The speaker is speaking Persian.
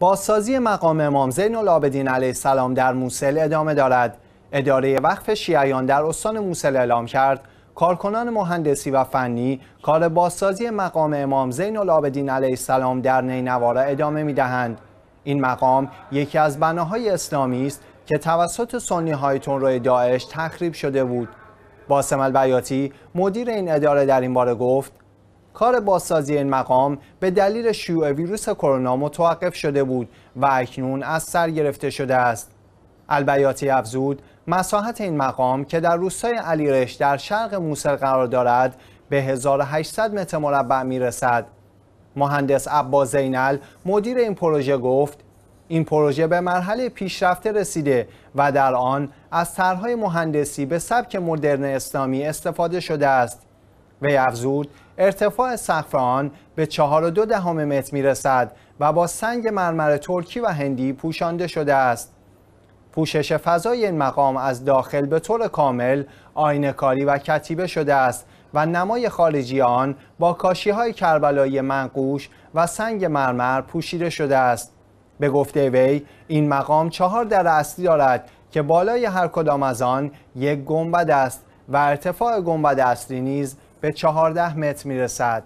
بازسازی مقام امام زین العابدین علیه السلام در موسل ادامه دارد اداره وقف شیعیان در استان موسل اعلام کرد کارکنان مهندسی و فنی کار بازسازی مقام امام زین العابدین علیه السلام در نینوارا ادامه می دهند. این مقام یکی از بناهای اسلامی است که توسط سنی های تون داعش تخریب شده بود. باسم البیاتی مدیر این اداره در این باره گفت کار بازسازی این مقام به دلیل شیوع ویروس کرونا متوقف شده بود و اکنون از سر گرفته شده است البیاتی افزود مساحت این مقام که در روستای علیرش در شرق موسل قرار دارد به 1800 متر مربع میرسد مهندس عباس زینل مدیر این پروژه گفت این پروژه به مرحله پیشرفته رسیده و در آن از طرحهای مهندسی به سبک مدرن اسلامی استفاده شده است وی افزود ارتفاع سقف آن به 4.2 دهم متر میرسد و با سنگ مرمر ترکی و هندی پوشانده شده است. پوشش فضای این مقام از داخل به طور کامل آینهکاری و کتیبه شده است و نمای خارجی آن با کاشی های کربلایی منقوش و سنگ مرمر پوشیده شده است. به گفته وی این مقام چهار در اصلی دارد که بالای هر کدام از آن یک گنبد است و ارتفاع گنبد اصلی نیز به 14 متر میرسد